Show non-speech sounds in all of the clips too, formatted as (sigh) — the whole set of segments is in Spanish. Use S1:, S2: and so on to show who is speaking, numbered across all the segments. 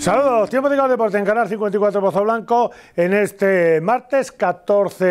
S1: Saludos, tiempo de deporte en Canal 54 Pozo Blanco en este martes 14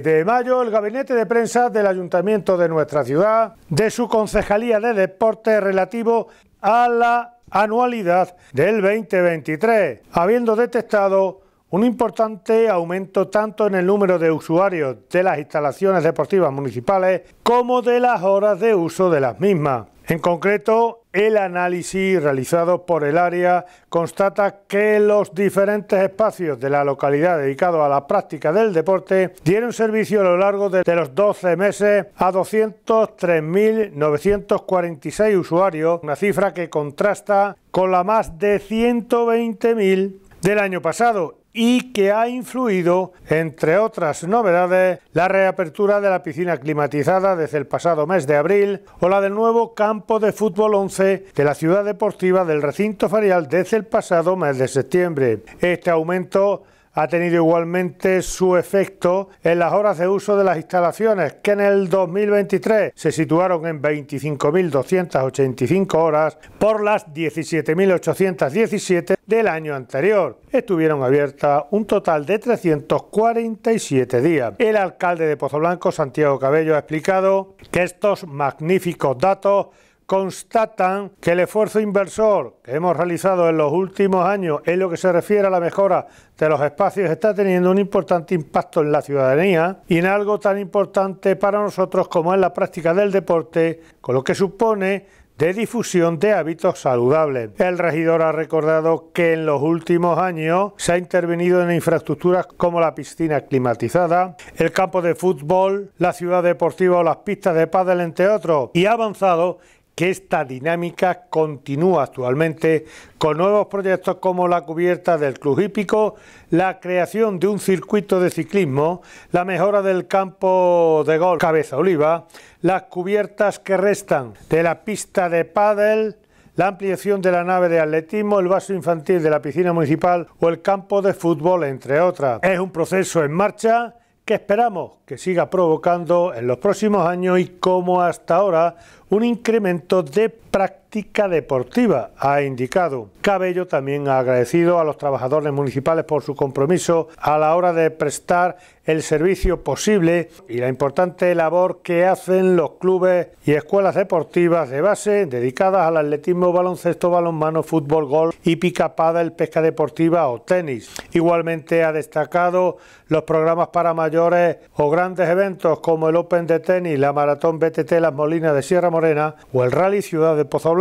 S1: de mayo. El gabinete de prensa del ayuntamiento de nuestra ciudad, de su concejalía de deporte relativo a la anualidad del 2023, habiendo detectado un importante aumento tanto en el número de usuarios de las instalaciones deportivas municipales como de las horas de uso de las mismas. En concreto, el análisis realizado por el área constata que los diferentes espacios de la localidad dedicados a la práctica del deporte dieron servicio a lo largo de los 12 meses a 203.946 usuarios, una cifra que contrasta con la más de 120.000 del año pasado y que ha influido, entre otras novedades, la reapertura de la piscina climatizada desde el pasado mes de abril o la del nuevo campo de fútbol 11 de la ciudad deportiva del recinto ferial desde el pasado mes de septiembre. Este aumento ha tenido igualmente su efecto en las horas de uso de las instalaciones, que en el 2023 se situaron en 25.285 horas por las 17.817 del año anterior. Estuvieron abiertas un total de 347 días. El alcalde de Pozoblanco, Santiago Cabello, ha explicado que estos magníficos datos constatan que el esfuerzo inversor que hemos realizado en los últimos años en lo que se refiere a la mejora de los espacios está teniendo un importante impacto en la ciudadanía y en algo tan importante para nosotros como es la práctica del deporte, con lo que supone de difusión de hábitos saludables. El regidor ha recordado que en los últimos años se ha intervenido en infraestructuras como la piscina climatizada, el campo de fútbol, la ciudad deportiva o las pistas de pádel entre otros y ha avanzado que esta dinámica continúa actualmente con nuevos proyectos como la cubierta del Club Hípico, la creación de un circuito de ciclismo, la mejora del campo de golf Cabeza Oliva, las cubiertas que restan de la pista de pádel, la ampliación de la nave de atletismo, el vaso infantil de la piscina municipal o el campo de fútbol, entre otras. Es un proceso en marcha que esperamos que siga provocando en los próximos años y como hasta ahora un incremento de prácticas deportiva, ha indicado. Cabello también ha agradecido a los trabajadores municipales por su compromiso a la hora de prestar el servicio posible y la importante labor que hacen los clubes y escuelas deportivas de base dedicadas al atletismo, baloncesto, balonmano, fútbol, golf y picapada el pesca deportiva o tenis. Igualmente ha destacado los programas para mayores o grandes eventos como el Open de tenis, la Maratón BTT Las Molinas de Sierra Morena o el Rally Ciudad de Pozo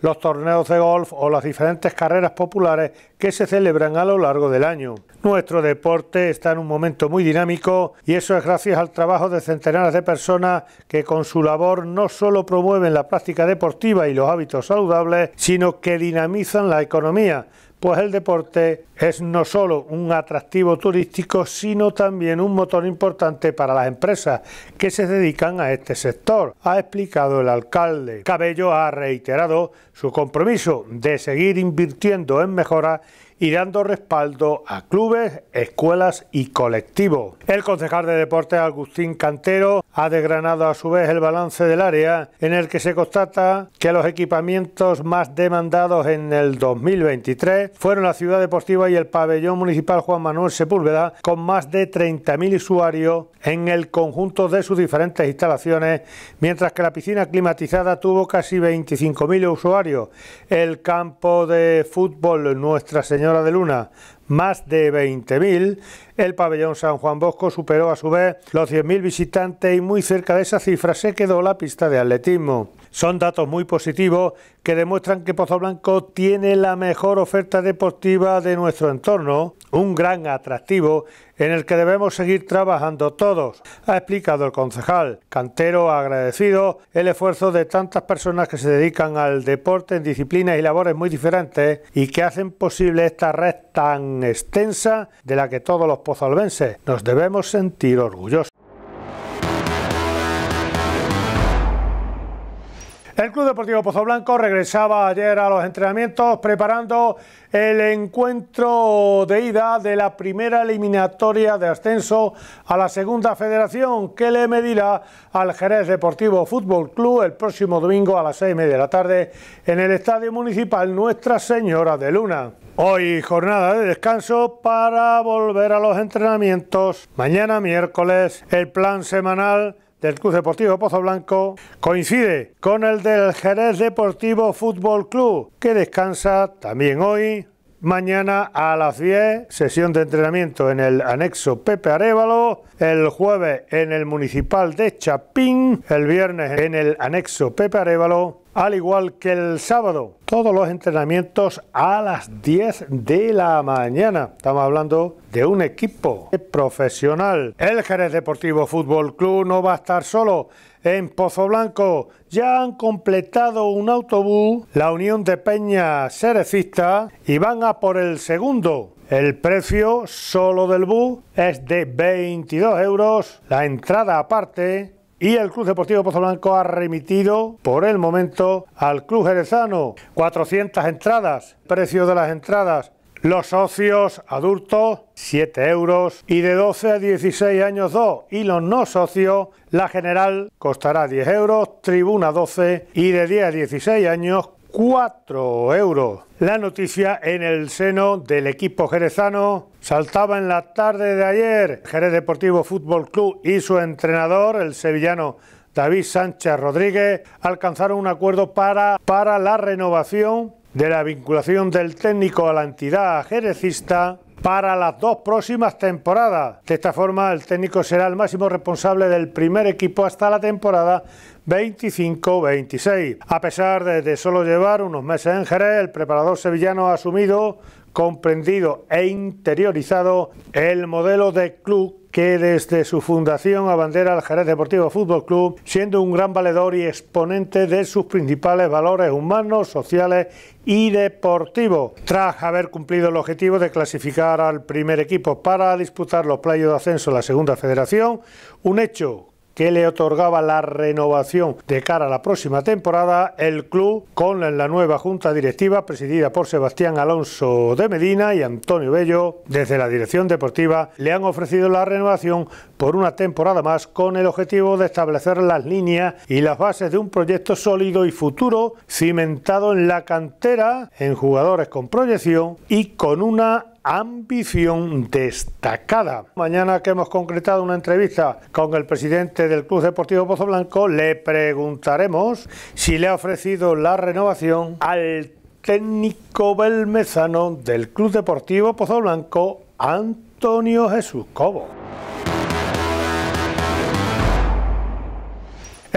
S1: los torneos de golf o las diferentes carreras populares que se celebran a lo largo del año. Nuestro deporte está en un momento muy dinámico y eso es gracias al trabajo de centenares de personas que con su labor no solo promueven la práctica deportiva y los hábitos saludables, sino que dinamizan la economía pues el deporte es no solo un atractivo turístico, sino también un motor importante para las empresas que se dedican a este sector, ha explicado el alcalde. Cabello ha reiterado su compromiso de seguir invirtiendo en mejoras y dando respaldo a clubes, escuelas y colectivos. El concejal de deportes Agustín Cantero ha desgranado a su vez el balance del área en el que se constata que los equipamientos más demandados en el 2023 fueron la Ciudad Deportiva y el Pabellón Municipal Juan Manuel Sepúlveda con más de 30.000 usuarios en el conjunto de sus diferentes instalaciones, mientras que la piscina climatizada tuvo casi 25.000 usuarios. El campo de fútbol Nuestra Señora Señora de Luna más de 20.000, el pabellón San Juan Bosco superó a su vez los 10.000 visitantes y muy cerca de esa cifra se quedó la pista de atletismo. Son datos muy positivos que demuestran que Pozo Blanco tiene la mejor oferta deportiva de nuestro entorno, un gran atractivo en el que debemos seguir trabajando todos, ha explicado el concejal. Cantero ha agradecido el esfuerzo de tantas personas que se dedican al deporte en disciplinas y labores muy diferentes y que hacen posible esta red tan extensa de la que todos los pozolvenses nos debemos sentir orgullosos. El Club Deportivo Pozo Blanco regresaba ayer a los entrenamientos preparando el encuentro de ida de la primera eliminatoria de ascenso a la segunda federación que le medirá al Jerez Deportivo Fútbol Club el próximo domingo a las seis y media de la tarde en el Estadio Municipal Nuestra Señora de Luna. Hoy jornada de descanso para volver a los entrenamientos. Mañana miércoles el plan semanal del Club Deportivo Pozo Blanco coincide con el del Jerez Deportivo Fútbol Club, que descansa también hoy. Mañana a las 10, sesión de entrenamiento en el anexo Pepe Arévalo El jueves en el municipal de Chapín. El viernes en el anexo Pepe Arévalo al igual que el sábado. Todos los entrenamientos a las 10 de la mañana. Estamos hablando de un equipo profesional. El Jerez Deportivo Fútbol Club no va a estar solo. En Pozo Blanco ya han completado un autobús, la Unión de Peña Cerecista, y van a por el segundo. El precio solo del bus es de 22 euros, la entrada aparte y el Club Deportivo Pozo Blanco ha remitido por el momento al Club Jerezano 400 entradas, precio de las entradas. Los socios adultos 7 euros y de 12 a 16 años 2 y los no socios la general costará 10 euros, tribuna 12 y de 10 a 16 años 4 euros. La noticia en el seno del equipo jerezano Saltaba en la tarde de ayer Jerez Deportivo Fútbol Club y su entrenador, el sevillano David Sánchez Rodríguez, alcanzaron un acuerdo para, para la renovación de la vinculación del técnico a la entidad jerezista para las dos próximas temporadas. De esta forma, el técnico será el máximo responsable del primer equipo hasta la temporada 25-26. A pesar de, de, solo llevar unos meses en Jerez, el preparador sevillano ha asumido comprendido e interiorizado el modelo de club que desde su fundación abandera el Jerez Deportivo Fútbol Club, siendo un gran valedor y exponente de sus principales valores humanos, sociales y deportivos. Tras haber cumplido el objetivo de clasificar al primer equipo para disputar los playos de ascenso a la Segunda Federación, un hecho que le otorgaba la renovación de cara a la próxima temporada, el club con la nueva junta directiva presidida por Sebastián Alonso de Medina y Antonio Bello desde la dirección deportiva le han ofrecido la renovación por una temporada más con el objetivo de establecer las líneas y las bases de un proyecto sólido y futuro cimentado en la cantera, en jugadores con proyección y con una ambición destacada. Mañana que hemos concretado una entrevista con el presidente del Club Deportivo Pozo le preguntaremos si le ha ofrecido la renovación al técnico belmezano del Club Deportivo Pozo Antonio Jesús Cobo.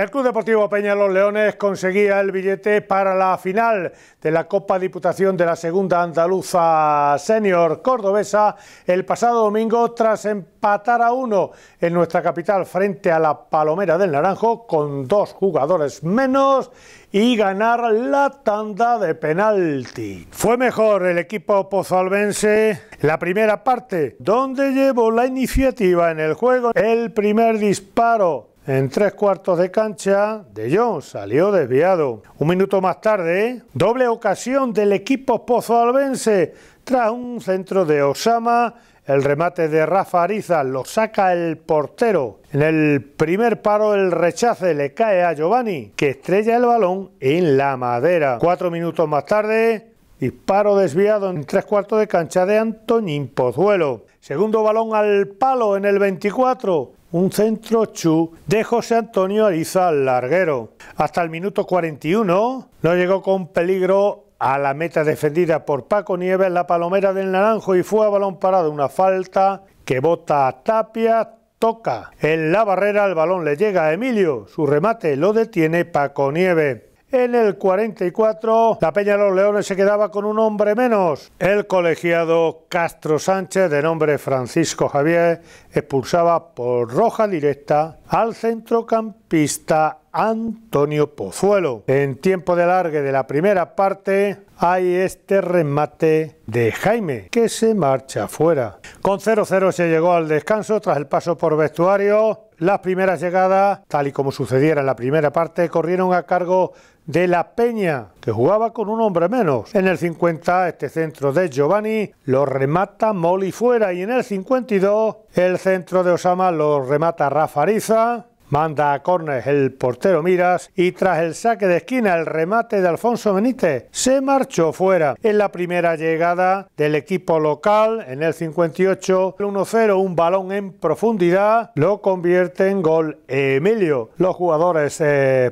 S1: El Club Deportivo Peña Los Leones conseguía el billete para la final de la Copa Diputación de la Segunda Andaluza Senior Cordobesa el pasado domingo tras empatar a uno en nuestra capital frente a la Palomera del Naranjo con dos jugadores menos y ganar la tanda de penalti. Fue mejor el equipo pozalbense la primera parte, donde llevó la iniciativa en el juego. El primer disparo en tres cuartos de cancha, De John salió desviado. Un minuto más tarde, doble ocasión del equipo pozoalbense tras un centro de Osama. El remate de Rafa Ariza lo saca el portero. En el primer paro el rechace le cae a Giovanni, que estrella el balón en la madera. Cuatro minutos más tarde, disparo desviado en tres cuartos de cancha de Antonín Pozuelo. Segundo balón al palo en el 24 un centro chu de José Antonio Ariza Larguero. Hasta el minuto 41 no llegó con peligro a la meta defendida por Paco Nieves, la palomera del Naranjo y fue a balón parado, una falta que bota a Tapia, toca en la barrera, el balón le llega a Emilio, su remate lo detiene Paco Nieves. En el 44, la Peña de los Leones se quedaba con un hombre menos. El colegiado Castro Sánchez, de nombre Francisco Javier, expulsaba por roja directa al centrocampista Antonio Pozuelo. En tiempo de largue de la primera parte, hay este remate de Jaime, que se marcha afuera. Con 0-0 se llegó al descanso tras el paso por vestuario las primeras llegadas, tal y como sucediera en la primera parte, corrieron a cargo de la Peña, que jugaba con un hombre menos. En el 50, este centro de Giovanni lo remata Moli fuera y en el 52, el centro de Osama lo remata Rafa Ariza Manda a córner el portero Miras y tras el saque de esquina el remate de Alfonso Benítez se marchó fuera. En la primera llegada del equipo local en el 58 1-0 un balón en profundidad lo convierte en gol Emilio. Los jugadores eh,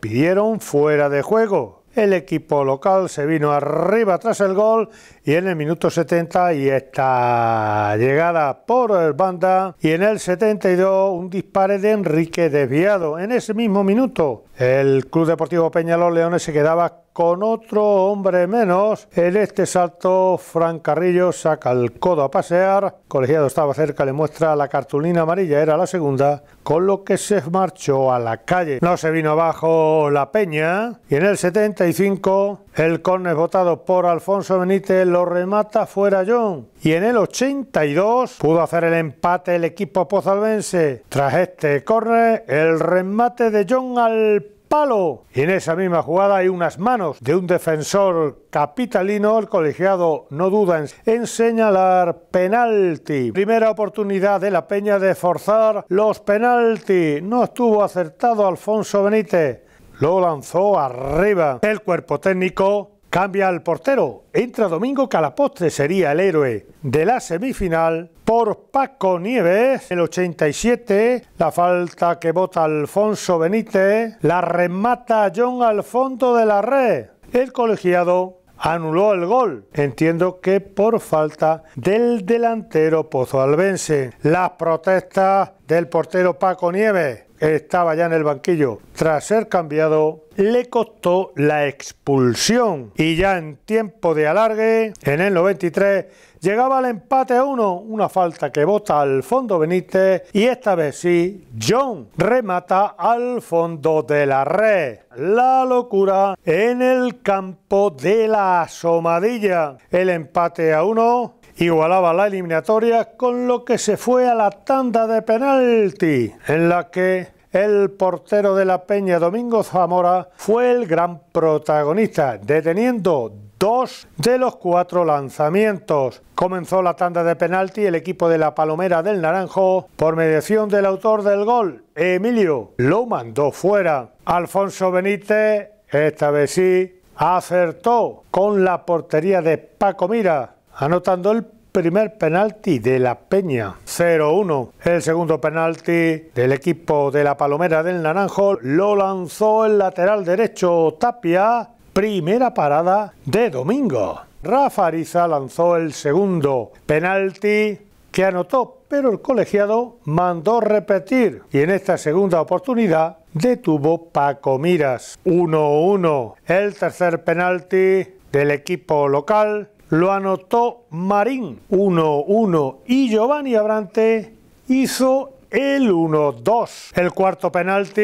S1: pidieron fuera de juego el equipo local se vino arriba tras el gol y en el minuto 70 y esta llegada por el banda y en el 72 un disparo de Enrique desviado. En ese mismo minuto el Club Deportivo Peñalol Leones se quedaba con otro hombre menos. En este salto, Fran Carrillo saca el codo a pasear. Colegiado estaba cerca, le muestra la cartulina amarilla, era la segunda, con lo que se marchó a la calle. No se vino abajo la peña. Y en el 75, el córner votado por Alfonso Benítez lo remata fuera John. Y en el 82 pudo hacer el empate el equipo pozalvense. Tras este córner, el remate de John al palo. Y en esa misma jugada hay unas manos de un defensor capitalino. El colegiado no duda en, señalar penalti. Primera oportunidad de la Peña de forzar los penalti. No estuvo acertado Alfonso Benítez. Lo lanzó arriba. El cuerpo técnico Cambia el portero, entra Domingo Calapostre, sería el héroe de la semifinal por Paco Nieves, el 87, la falta que vota Alfonso Benítez, la remata John al fondo de la red. El colegiado anuló el gol, entiendo que por falta del delantero Pozo Albense. Las protestas del portero Paco Nieves, que estaba ya en el banquillo. Tras ser cambiado, le costó la expulsión. Y ya en tiempo de alargue, en el 93, llegaba el empate a uno. Una falta que bota al fondo Benítez. Y esta vez sí, John remata al fondo de la red. La locura en el campo de la asomadilla. El empate a uno igualaba la eliminatoria con lo que se fue a la tanda de penalti, en la que el portero de la Peña Domingo Zamora fue el gran protagonista, deteniendo dos de los cuatro lanzamientos. Comenzó la tanda de penalti el equipo de la Palomera del Naranjo por mediación del autor del gol, Emilio. Lo mandó fuera. Alfonso Benítez, esta vez sí, acertó con la portería de Paco Mira anotando el primer penalti de la Peña, 0-1. El segundo penalti del equipo de la Palomera del Naranjo lo lanzó el lateral derecho Tapia, primera parada de domingo. Rafa Ariza lanzó el segundo penalti que anotó, pero el colegiado mandó repetir y en esta segunda oportunidad detuvo Paco Miras. 1-1. El tercer penalti del equipo local lo anotó Marín 1-1 y Giovanni Abrante hizo el 1-2. El cuarto penalti,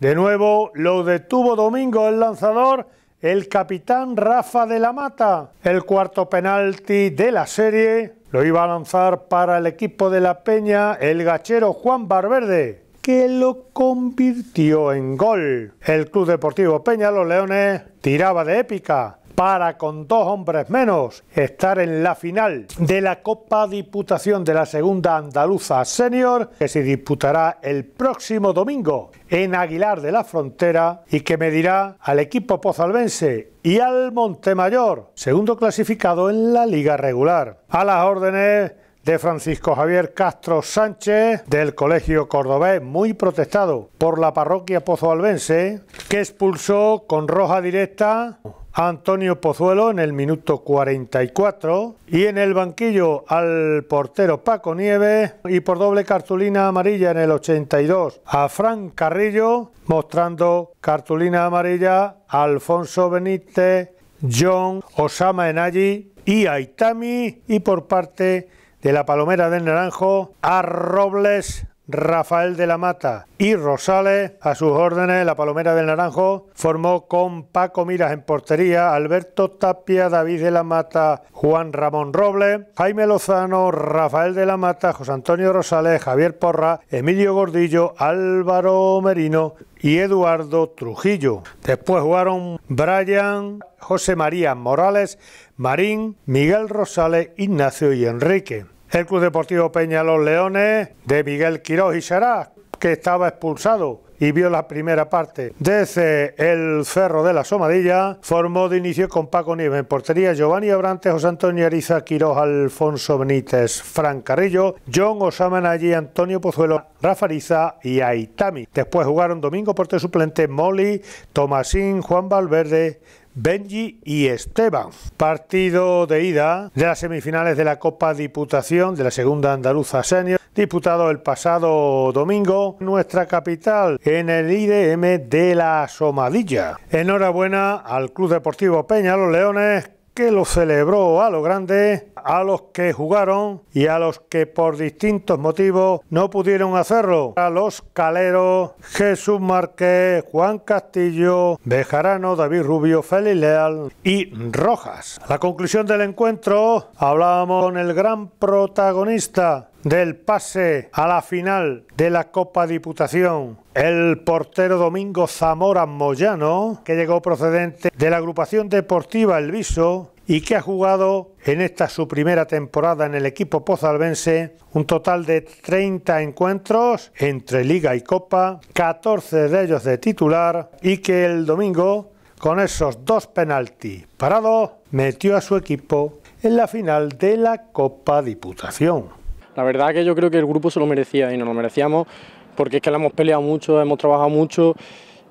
S1: de nuevo, lo detuvo Domingo el lanzador, el capitán Rafa de la Mata. El cuarto penalti de la serie lo iba a lanzar para el equipo de la Peña el gachero Juan Barberde que lo convirtió en gol. El Club Deportivo Peña Los Leones tiraba de épica para con dos hombres menos estar en la final de la Copa Diputación de la Segunda Andaluza Senior que se disputará el próximo domingo en Aguilar de la Frontera y que medirá al equipo pozalbense y al Montemayor, segundo clasificado en la liga regular. A las órdenes de Francisco Javier Castro Sánchez del Colegio Cordobés, muy protestado por la parroquia Pozoalbense, que expulsó con roja directa Antonio Pozuelo en el minuto 44 y en el banquillo al portero Paco Nieves y por doble cartulina amarilla en el 82 a Frank Carrillo mostrando cartulina amarilla a Alfonso Benítez, John Osama Enagi y Aitami y por parte de la Palomera del Naranjo a Robles Rafael de la Mata y Rosales, a sus órdenes, la Palomera del Naranjo, formó con Paco Miras en portería, Alberto Tapia, David de la Mata, Juan Ramón Robles, Jaime Lozano, Rafael de la Mata, José Antonio Rosales, Javier Porra, Emilio Gordillo, Álvaro Merino y Eduardo Trujillo. Después jugaron Brian, José María Morales, Marín, Miguel Rosales, Ignacio y Enrique. El Club Deportivo Peña Los Leones de Miguel Quiroz y Sará, que estaba expulsado y vio la primera parte desde el Cerro de la Somadilla, formó de inicio con Paco Nieves en portería, Giovanni Abrantes, José Antonio Ariza, Quiroz, Alfonso Benítez, Fran Carrillo, John Osaman allí, Antonio Pozuelo, Rafa Ariza y Aitami. Después jugaron Domingo Porte Suplente, Molly Tomasín, Juan Valverde, Benji y Esteban. Partido de ida de las semifinales de la Copa Diputación de la Segunda Andaluza Senior, ...diputado el pasado domingo en nuestra capital, en el IDM de la Somadilla. Enhorabuena al Club Deportivo Peña Los Leones que lo celebró a lo grande, a los que jugaron y a los que por distintos motivos no pudieron hacerlo, a los caleros Jesús Márquez, Juan Castillo, Bejarano, David Rubio, Félix Leal y Rojas. la conclusión del encuentro hablábamos con el gran protagonista del pase a la final de la Copa Diputación. El portero Domingo Zamora Moyano, que llegó procedente de la agrupación deportiva El Viso y que ha jugado en esta su primera temporada en el equipo pozalbense un total de 30 encuentros entre liga y copa, 14 de ellos de titular y que el domingo con esos dos penaltis parados metió a su equipo en la final de la Copa Diputación.
S2: La verdad que yo creo que el grupo se lo merecía y nos lo merecíamos porque es que la hemos peleado mucho, hemos trabajado mucho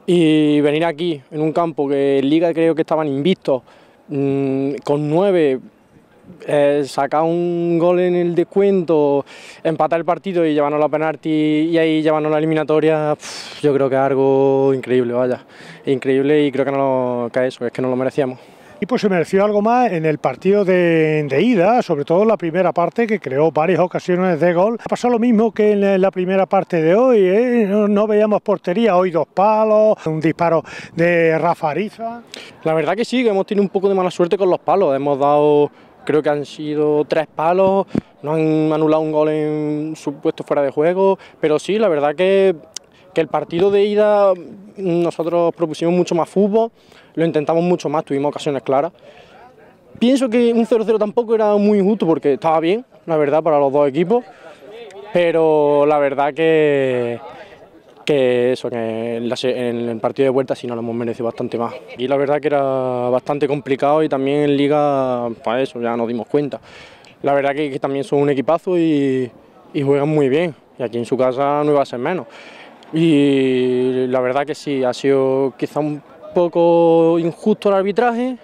S2: y venir aquí en un campo que en Liga creo que estaban invistos mm, con nueve, eh, sacar un gol en el descuento, empatar el partido y llevarnos la penalti y ahí llevarnos la eliminatoria, yo creo que es algo increíble, vaya, increíble y creo que, no lo, cae eso, es que nos lo merecíamos
S1: y pues se mereció algo más en el partido de, ida, sobre todo en la primera parte que creó varias ocasiones de gol. ¿Ha pasado lo mismo que en la primera parte de hoy, ¿eh? no, veíamos portería, hoy dos palos, un disparo de Rafariza.
S2: La verdad que sí, que hemos tenido un poco de mala suerte con los palos, hemos dado creo que han sido tres palos, No han anulado un gol en supuesto fuera de juego, pero sí, la verdad que el partido de ida mm, nosotros propusimos mucho más fútbol, lo intentamos mucho más, tuvimos ocasiones claras. Pienso que un 0-0 tampoco era muy injusto porque estaba bien, la verdad, para los dos equipos, pero la verdad que, que eso, que en, el partido de vuelta sí nos lo hemos merecido bastante más. Y la verdad que era bastante complicado y también en Liga, para pues eso ya nos dimos cuenta. La verdad que, también son un equipazo y, juegan muy bien. Y aquí en su casa no iba a ser menos. Y la verdad que sí, ha sido quizá un poco injusto el arbitraje,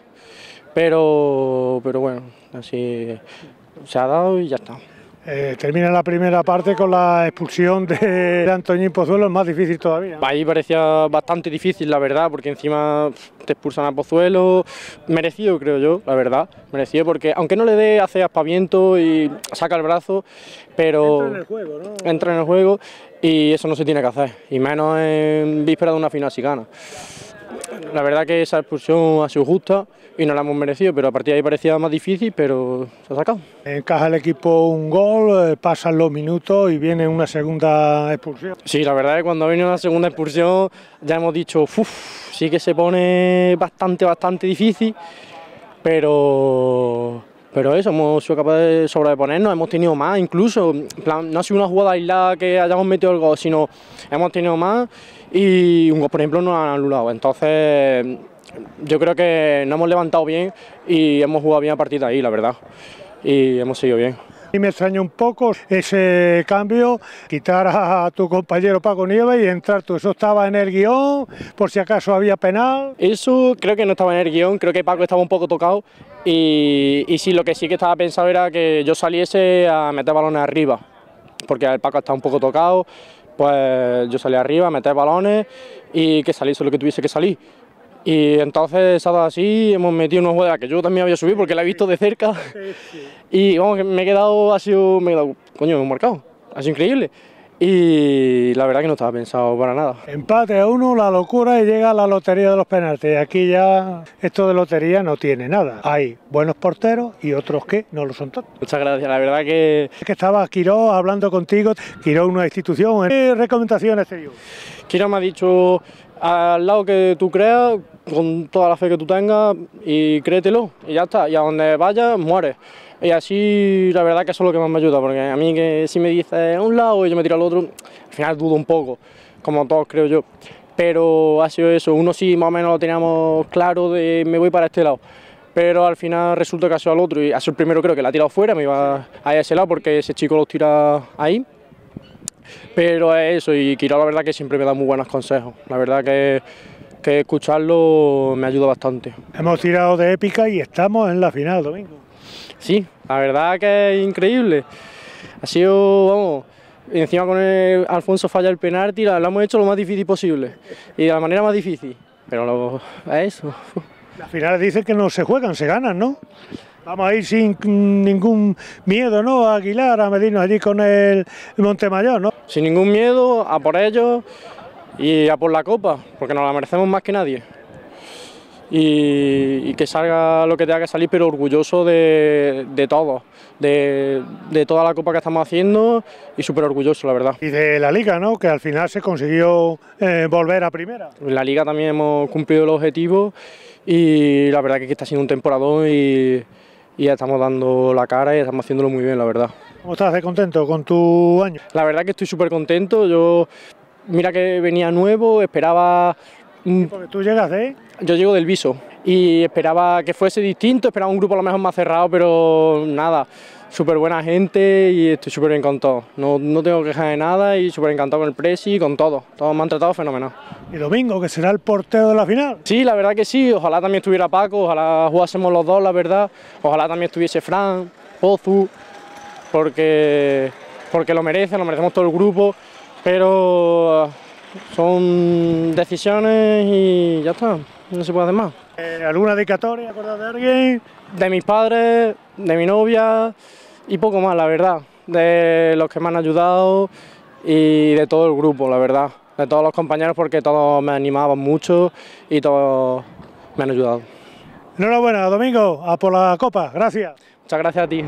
S2: pero, pero bueno, así se ha dado y ya está.
S1: Eh, termina la primera parte con la expulsión de Antoñín Pozuelo, es más difícil todavía.
S2: Ahí parecía bastante difícil, la verdad, porque encima te expulsan a Pozuelo. Merecido, creo yo, la verdad. Merecido porque, aunque no le dé, hace aspaviento y saca el brazo, pero. Entra en el juego, ¿no? Entra en el juego y eso no se tiene que hacer. Y menos en víspera de una final si gana. La verdad que esa expulsión ha sido justa y no la hemos merecido, pero a partir de ahí parecía más difícil, pero se ha
S1: sacado. Encaja el equipo un gol, eh, pasan los
S2: minutos y viene una segunda expulsión. Sí, la verdad es que cuando viene una segunda expulsión ya hemos dicho, uff, sí que se pone bastante, bastante difícil, pero pero eso, hemos sido capaces de sobreponernos, hemos tenido más incluso. no ha sido una jugada aislada que hayamos metido el gol, sino hemos tenido más y un gol, por ejemplo, nos han anulado. Entonces, yo creo que nos hemos levantado bien y hemos jugado bien a partir ahí, la verdad. Y hemos seguido bien. Y me extrañó un poco ese
S1: cambio, quitar a tu compañero Paco Nieves y entrar tú. Eso estaba en el guión,
S2: por si acaso había penal. Eso creo que no estaba en el guión, creo que Paco estaba un poco tocado. Y, y sí, lo que sí que estaba pensado era que yo saliese a meter balones arriba, porque el Paco está un poco tocado. Pues yo salí arriba, a meter balones y que saliese lo que tuviese que salir y entonces estaba así, hemos metido una jugada que yo también había subido porque la he visto de cerca. (laughs) Y vamos, me he quedado, ha sido, me coño, me he marcado. Ha sido increíble. Y la verdad que no estaba pensado para nada. Empate a uno, la
S1: locura y llega la lotería de los penaltis. Aquí ya esto de lotería no tiene nada. Hay buenos porteros y otros que no lo son tanto. Muchas gracias, la verdad que... Es que estaba Quiró hablando contigo, quiero una institución. ¿eh? ¿Qué recomendaciones te
S2: dio? me ha dicho, al lado que tú creas, con toda la fe que tú tengas y créetelo y ya está, y a donde vayas mueres. Y así la verdad que eso es lo que más me ayuda, porque a mí que si me dices un lado y yo me tiro al otro, al final dudo un poco, como todos creo yo. Pero ha sido eso, uno sí más o menos lo teníamos claro de me voy para este lado pero al final resulta que ha sido al otro y ha sido el primero creo que la ha tirado fuera, me iba a ese lado porque ese chico lo tira ahí. Pero es eso y Kira la verdad que siempre me da muy buenos consejos, la verdad que que escucharlo me ayuda bastante.
S1: Hemos tirado de épica y estamos en la
S2: final, Domingo. Sí, la verdad que es increíble. Ha sido, vamos, encima con el Alfonso falla el penalti, lo, hemos hecho lo más difícil posible y de la manera más difícil, pero eso.
S1: Las finales dicen que no se juegan, se ganan, ¿no? Vamos a ir sin ningún miedo, ¿no? A Aguilar, a medirnos allí con el
S2: Montemayor, ¿no? Sin ningún miedo, a por ellos y a por la copa, porque nos la merecemos más que nadie. Y, que salga lo que tenga que salir, pero orgulloso de, todo, de, toda la copa que estamos haciendo y súper orgulloso, la verdad. Y de la liga, ¿no? Que al final se consiguió eh, volver a primera. En la liga también hemos cumplido el objetivo y la verdad que está siendo un temporadón y, ya estamos dando la cara y estamos haciéndolo muy bien, la verdad. ¿Cómo estás de contento con tu año? La verdad que estoy súper contento. Yo mira que venía nuevo, esperaba... Mm, porque tú llegas de... Yo llego del Viso y esperaba que fuese distinto, esperaba un grupo a lo mejor más cerrado, pero nada, súper buena gente y estoy súper encantado... No, no tengo queja de nada y súper encantado con el Presi y con todo. Todos me han tratado fenomenal. ¿Y domingo,
S1: que será el portero de la final?
S2: Sí, la verdad que sí. Ojalá también estuviera Paco, ojalá jugásemos los dos, la verdad. Ojalá también estuviese Fran, Pozu, porque, porque lo merece, lo merecemos todo el grupo. Pero ah, son decisiones y ya está, no se puede hacer más. Eh, ¿Alguna dedicatoria, acordás de alguien? De mis padres, de mi novia y poco más, la verdad. De los que me han ayudado y de todo el grupo, la verdad. De todos los compañeros porque todos me animaban mucho y todos me han ayudado. Enhorabuena, Domingo, a por la copa. Gracias. Muchas gracias a ti.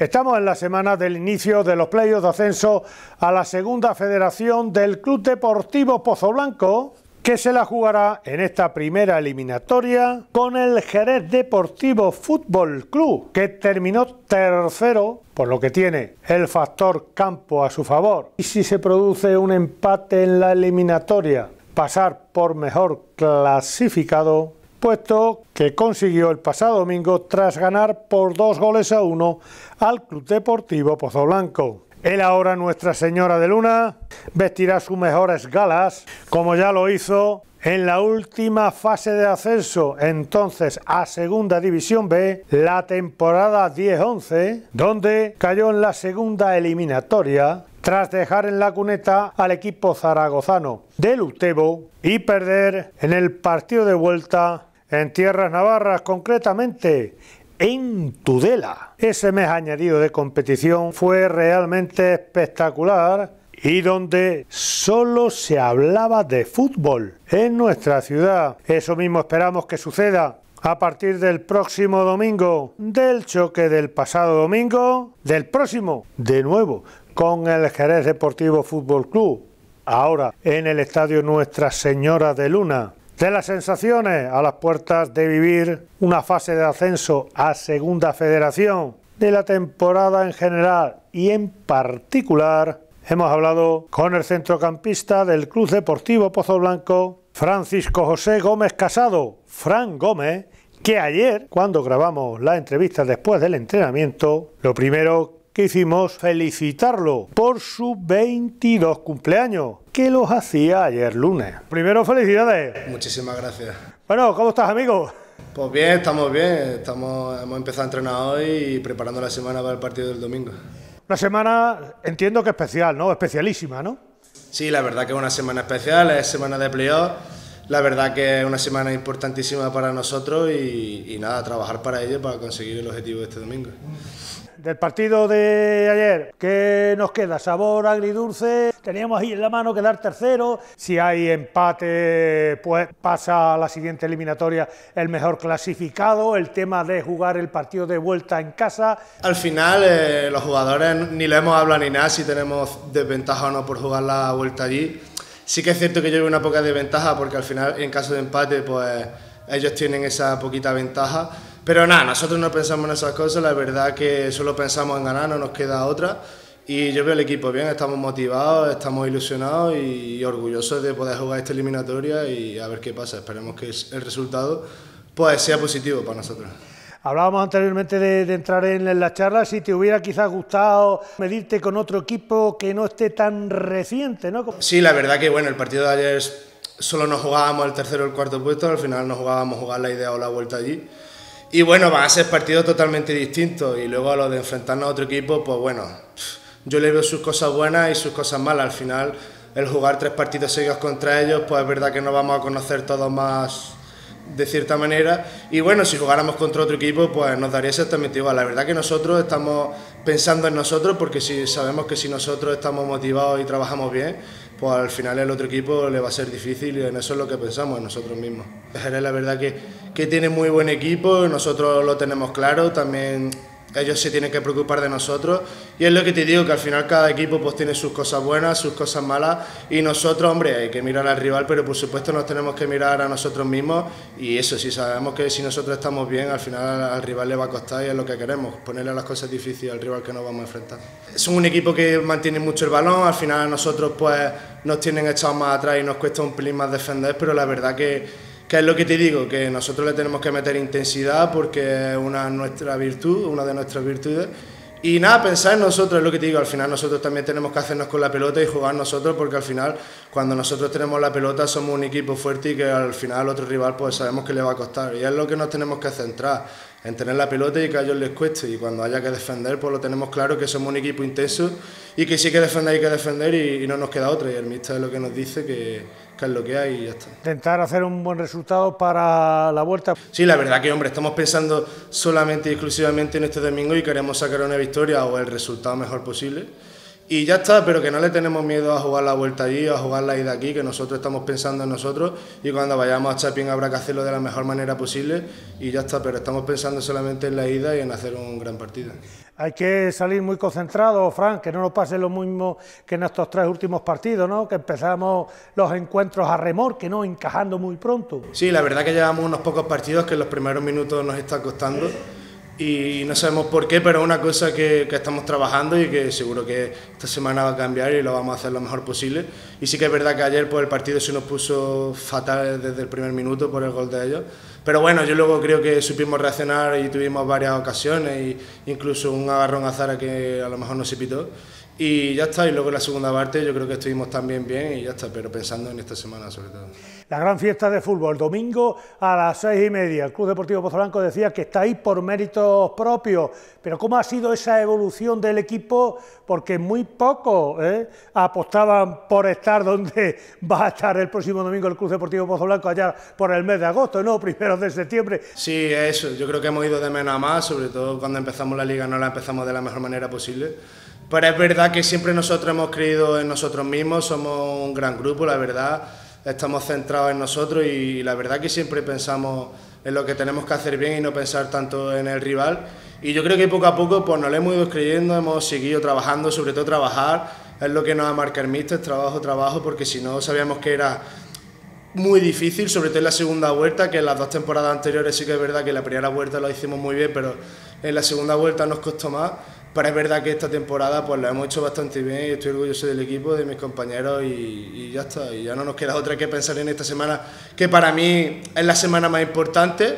S1: Estamos en la semana del inicio de los playos de ascenso a la segunda federación del Club Deportivo Pozo Blanco, que se la jugará en esta primera eliminatoria con el Jerez Deportivo Fútbol Club, que terminó tercero, por lo que tiene el factor campo a su favor. Y si se produce un empate en la eliminatoria, pasar por mejor clasificado puesto que consiguió el pasado domingo tras ganar por dos goles a uno al Club Deportivo Pozo Blanco. Él ahora Nuestra Señora de Luna vestirá sus mejores galas, como ya lo hizo en la última fase de ascenso, entonces a Segunda División B, la temporada 10-11, donde cayó en la segunda eliminatoria tras dejar en la cuneta al equipo zaragozano del Utebo y perder en el partido de vuelta en tierras navarras, concretamente en Tudela. Ese mes añadido de competición fue realmente espectacular y donde solo se hablaba de fútbol en nuestra ciudad. Eso mismo esperamos que suceda a partir del próximo domingo, del choque del pasado domingo, del próximo, de nuevo, con el Jerez Deportivo Fútbol Club, ahora en el Estadio Nuestra Señora de Luna. De las sensaciones a las puertas de vivir una fase de ascenso a Segunda Federación de la temporada en general y en particular, hemos hablado con el centrocampista del Club Deportivo Pozo Blanco, Francisco José Gómez Casado, Fran Gómez, que ayer, cuando grabamos la entrevista después del entrenamiento, lo primero hicimos felicitarlo por su 22 cumpleaños, que los hacía ayer lunes.
S3: Primero, felicidades. Muchísimas gracias. Bueno, ¿cómo estás, amigo? Pues bien, estamos bien. Estamos, hemos empezado a entrenar hoy y preparando la semana para el partido del domingo.
S1: Una semana, entiendo que especial, ¿no? Especialísima, ¿no?
S3: Sí, la verdad que es una semana especial, es semana de playoff. La verdad que es una semana importantísima para nosotros y, y nada, trabajar para ello para conseguir el objetivo de este domingo. Del partido de ayer, ¿qué nos queda? Sabor agridulce,
S1: teníamos ahí en la mano quedar tercero, si hay empate pues pasa a la siguiente eliminatoria el mejor clasificado, el tema de jugar el partido de vuelta en casa.
S3: Al final eh, los jugadores ni le hemos hablado ni nada si tenemos desventaja o no por jugar la vuelta allí. Sí que es cierto que yo veo una poca desventaja porque al final en caso de empate pues ellos tienen esa poquita ventaja pero nada, nosotros no pensamos en esas cosas, la verdad que solo pensamos en ganar, no nos queda otra. Y yo veo el equipo bien, estamos motivados, estamos ilusionados y orgullosos de poder jugar esta eliminatoria y a ver qué pasa. Esperemos que el resultado pues, sea positivo para nosotros.
S1: Hablábamos anteriormente de, entrar en, en las charlas si te hubiera quizás gustado medirte con otro equipo que no esté tan reciente, ¿no?
S3: Sí, la verdad que bueno, el partido de ayer solo nos jugábamos el tercero o el cuarto puesto, al final nos jugábamos jugar la idea o la vuelta allí. Y bueno, van a ser partidos totalmente distinto Y luego a lo de enfrentarnos a otro equipo, pues bueno, yo le veo sus cosas buenas y sus cosas malas. Al final, el jugar tres partidos seguidos contra ellos, pues es verdad que nos vamos a conocer todos más de cierta manera. Y bueno, si jugáramos contra otro equipo, pues nos daría exactamente igual. La verdad que nosotros estamos pensando en nosotros, porque si sabemos que si nosotros estamos motivados y trabajamos bien, pues al final el otro equipo le va a ser difícil y en eso es lo que pensamos nosotros mismos. La verdad que, que tiene muy buen equipo, nosotros lo tenemos claro, también ellos se tienen que preocupar de nosotros y es lo que te digo, que al final cada equipo pues tiene sus cosas buenas, sus cosas malas y nosotros, hombre, hay que mirar al rival, pero por supuesto nos tenemos que mirar a nosotros mismos y eso, sí, sabemos que si nosotros estamos bien, al final al rival le va a costar y es lo que queremos, ponerle las cosas difíciles al rival que nos vamos a enfrentar. es un equipo que mantiene mucho el balón, al final nosotros pues nos tienen echado más atrás y nos cuesta un pelín más defender, pero la verdad que que es lo que te digo, que nosotros le tenemos que meter intensidad porque es una nuestra virtud, una de nuestras virtudes. Y nada, pensar en nosotros, es lo que te digo, al final nosotros también tenemos que hacernos con la pelota y jugar nosotros, porque al final cuando nosotros tenemos la pelota somos un equipo fuerte y que al final otro rival pues sabemos que le va a costar. Y es lo que nos tenemos que centrar en tener la pelota y que a ellos les cueste. Y cuando haya que defender, pues lo tenemos claro que somos un equipo intenso y que sí que defender hay que defender y, no nos queda otra. Y el míster es lo que nos dice que, que, es lo que hay y ya está.
S1: Intentar hacer un buen resultado
S3: para la vuelta. Sí, la verdad que, hombre, estamos pensando solamente y exclusivamente en este domingo y queremos sacar una victoria o el resultado mejor posible y ya está, pero que no le tenemos miedo a jugar la vuelta allí, a jugar la ida aquí, que nosotros estamos pensando en nosotros y cuando vayamos a Chapin habrá que hacerlo de la mejor manera posible y ya está, pero estamos pensando solamente en la ida y en hacer un gran partido.
S1: Hay que salir muy concentrado, Fran, que no nos pase lo mismo que en estos tres últimos partidos, ¿no? Que empezamos los encuentros a remor, que ¿no? Encajando muy pronto.
S3: Sí, la verdad que llevamos unos pocos partidos que en los primeros minutos nos está costando y no sabemos por qué, pero es una cosa que, estamos trabajando y que seguro que esta semana va a cambiar y lo vamos a hacer lo mejor posible. Y sí que es verdad que ayer por pues, el partido se nos puso fatal desde el primer minuto por el gol de ellos, pero bueno, yo luego creo que supimos reaccionar y tuvimos varias ocasiones, e incluso un agarrón a Zara que a lo mejor no se pitó. Y ya está, y luego en la segunda parte yo creo que estuvimos también bien y ya está, pero pensando en esta semana sobre todo.
S1: La gran fiesta de fútbol, el domingo a las seis y media. El Club Deportivo Blanco decía que está ahí por méritos propios, pero ¿cómo ha sido esa evolución del equipo? Porque muy poco ¿eh? apostaban por estar donde (laughs) va a estar el próximo domingo el Club Deportivo Blanco allá por el mes de agosto,
S3: ¿no? Primero de septiembre. Sí, eso. Yo creo que hemos ido de menos a más, sobre todo cuando empezamos la liga, no la empezamos de la mejor manera posible. Pero es verdad que siempre nosotros hemos creído en nosotros mismos, somos un gran grupo, la verdad estamos centrados en nosotros y la verdad que siempre pensamos en lo que tenemos que hacer bien y no pensar tanto en el rival. Y yo creo que poco a poco pues, nos lo hemos ido creyendo, hemos seguido trabajando, sobre todo trabajar, es lo que nos ha marcado el míster, trabajo, trabajo, porque si no sabíamos que era muy difícil, sobre todo en la segunda vuelta, que en las dos temporadas anteriores sí que es verdad que la primera vuelta lo hicimos muy bien, pero en la segunda vuelta nos costó más pero es verdad que esta temporada pues la hemos hecho bastante bien y estoy orgulloso del equipo, de mis compañeros y, ya está. Y ya no nos queda otra que pensar en esta semana, que para mí es la semana más importante,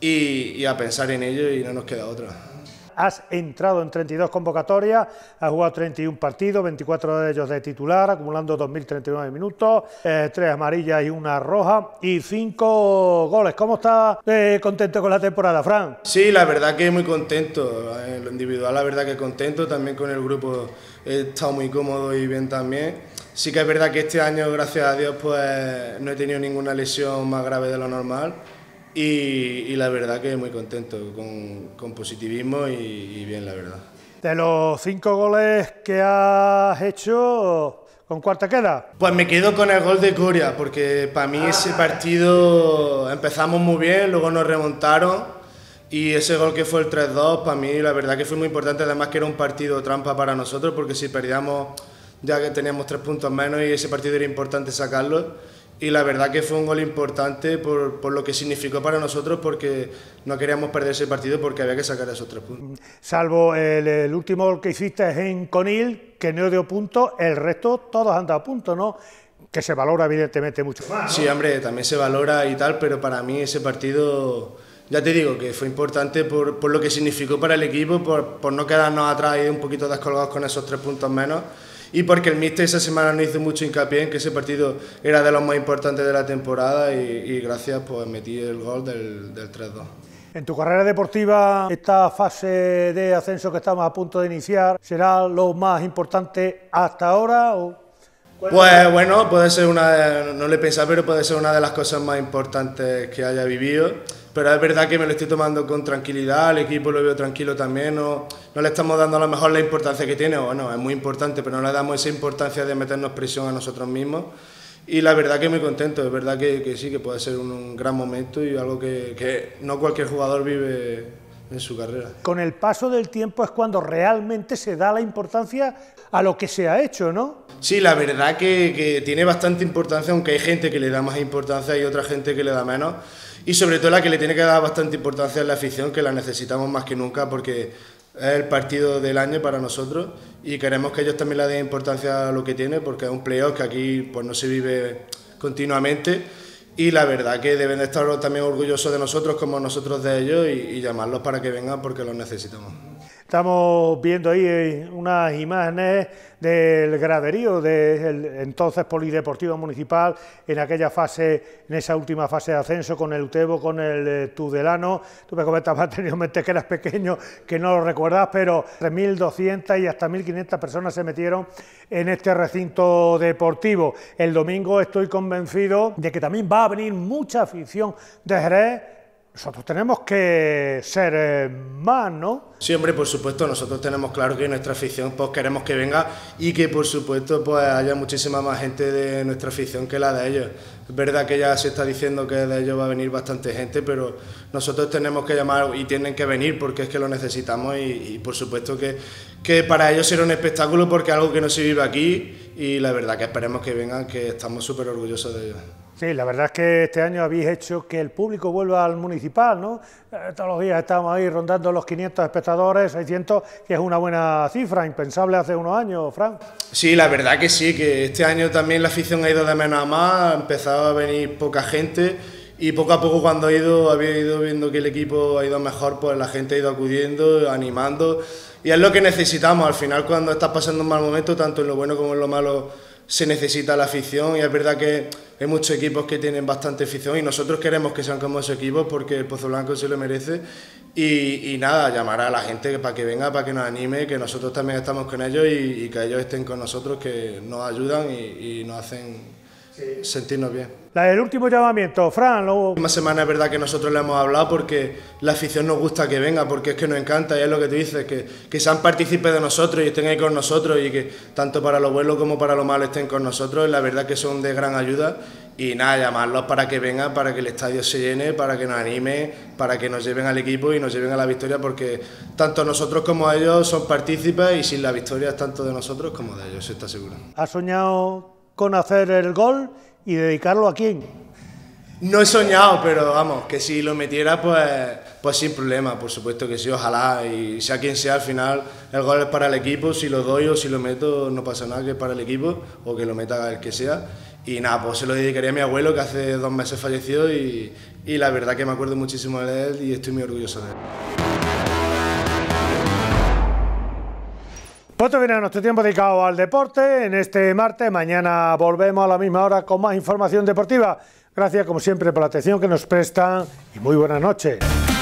S3: y a pensar en ello y no nos queda otra has
S1: entrado en 32 convocatorias, has jugado 31 partidos, 24 de ellos de titular, acumulando 2.039 minutos, eh, 3 amarillas y una roja y 5 goles. ¿Cómo estás eh, contento con la temporada, Fran?
S3: Sí, la verdad que muy contento. Eh, en lo individual, la verdad que contento. También con el grupo eh, he estado muy cómodo y bien también. Sí que es verdad que este año, gracias a Dios, pues no he tenido ninguna lesión más grave de lo normal y, la verdad que muy contento con, positivismo y, bien, la verdad.
S1: De los cinco goles que has hecho, ¿Con cuál te
S3: queda? Pues me quedo con el gol de curia porque para mí ese partido empezamos muy bien, luego nos remontaron y ese gol que fue el 3-2, para mí la verdad que fue muy importante, además que era un partido trampa para nosotros, porque si perdíamos ya que teníamos tres puntos menos y ese partido era importante sacarlo y la verdad que fue un gol importante por, por, lo que significó para nosotros porque no queríamos perder ese partido porque había que sacar esos tres puntos. Salvo
S1: el, último gol que hiciste en Conil, que no dio puntos, el resto todos han dado punto, ¿no? Que se valora evidentemente mucho más.
S3: Sí, hombre, también se valora y tal, pero para mí ese partido, ya te digo, que fue importante por, por lo que significó para el equipo, por, por no quedarnos atrás y un poquito descolgados con esos tres puntos menos y porque el míster esa semana no hizo mucho hincapié en que ese partido era de los más importantes de la temporada y, gracias pues metí el gol del, del 3-2.
S1: En tu carrera deportiva, esta fase de ascenso
S3: que estamos a punto de iniciar, ¿será lo más importante hasta ahora? O... Pues bueno, puede ser una, no le pero puede ser una de las cosas más importantes que haya vivido pero es verdad que me lo estoy tomando con tranquilidad, al equipo lo veo tranquilo también, no, no le estamos dando a lo mejor la importancia que tiene, o no, es muy importante, pero no le damos esa importancia de meternos presión a nosotros mismos. Y la verdad que muy contento, es verdad que, que sí, que puede ser un, un, gran momento y algo que, que no cualquier jugador vive en su carrera.
S1: Con el paso del tiempo es cuando realmente se da la importancia a lo que se ha hecho, ¿no?
S3: Sí, la verdad que, que tiene bastante importancia, aunque hay gente que le da más importancia y otra gente que le da menos y sobre todo la que le tiene que dar bastante importancia a la afición, que la necesitamos más que nunca porque es el partido del año para nosotros y queremos que ellos también le den importancia a lo que tiene porque es un playoff que aquí pues, no se vive continuamente y la verdad que deben de estar también orgullosos de nosotros como nosotros de ellos y llamarlos para que vengan porque los necesitamos.
S1: Estamos viendo ahí eh, unas imágenes del graderío del entonces Polideportivo Municipal en aquella fase, en esa última fase de ascenso con el Utebo, con el eh, Tudelano. Tú me comentabas (laughs) anteriormente que eras pequeño, que no lo recuerdas, pero 3.200 y hasta 1.500 personas se metieron en este recinto deportivo. El domingo estoy convencido de que también va a venir mucha afición de Jerez nosotros tenemos
S3: que ser eh, más, ¿no? Sí, hombre, por supuesto, nosotros tenemos claro que nuestra afición pues queremos que venga y que por supuesto pues haya muchísima más gente de nuestra afición que la de ellos. Es verdad que ya se está diciendo que de ellos va a venir bastante gente, pero nosotros tenemos que llamar y tienen que venir porque es que lo necesitamos y, por supuesto que, que para ellos será un espectáculo porque es algo que no se vive aquí y la verdad que esperemos que vengan, que estamos súper orgullosos de ellos.
S1: Sí, la verdad es que este año habéis hecho que el público vuelva al municipal, ¿no? Eh, todos los días estamos ahí rondando los 500 espectadores, 600, que es una buena cifra, impensable hace unos años, Fran.
S3: Sí, la verdad que sí, que este año también la afición ha ido de menos a más, ha empezado a venir poca gente y poco a poco cuando ha ido, había ido viendo que el equipo ha ido mejor, pues la gente ha ido acudiendo, animando y es lo que necesitamos al final cuando estás pasando un mal momento, tanto en lo bueno como en lo malo se necesita la afición y es verdad que hay muchos equipos que tienen bastante afición y nosotros queremos que sean como esos equipos porque el Pozo Blanco se lo merece y, y, nada, llamar a la gente para que venga, para que nos anime, que nosotros también estamos con ellos y, que ellos estén con nosotros, que nos ayudan y, y nos hacen sentirnos bien. La del último llamamiento, Fran. La última semana es verdad que nosotros le hemos hablado porque la afición nos gusta que venga, porque es que nos encanta y es lo que tú dices, que, que sean partícipes de nosotros y estén ahí con nosotros y que tanto para lo bueno como para lo malo estén con nosotros. La verdad que son de gran ayuda y nada, llamarlos para que vengan, para que el estadio se llene, para que nos anime, para que nos lleven al equipo y nos lleven a la victoria, porque tanto nosotros como ellos son partícipes y sin la victoria es tanto de nosotros como de ellos, está seguro. ¿Has soñado
S1: con hacer el gol y dedicarlo a quién?
S3: No he soñado, pero vamos, que si lo metiera, pues, pues sin problema, por supuesto que sí, ojalá. Y sea quien sea, al final el gol es para el equipo, si lo doy o si lo meto, no pasa nada, que es para el equipo o que lo meta el que sea. Y nada, pues se lo dedicaría a mi abuelo, que hace dos meses falleció, y, y la verdad que me acuerdo muchísimo de él y estoy muy orgulloso de él.
S1: Pues viene a nuestro tiempo dedicado al deporte en este martes. Mañana volvemos a la misma hora con más información deportiva. Gracias, como siempre, por la atención que nos prestan y muy buenas noches.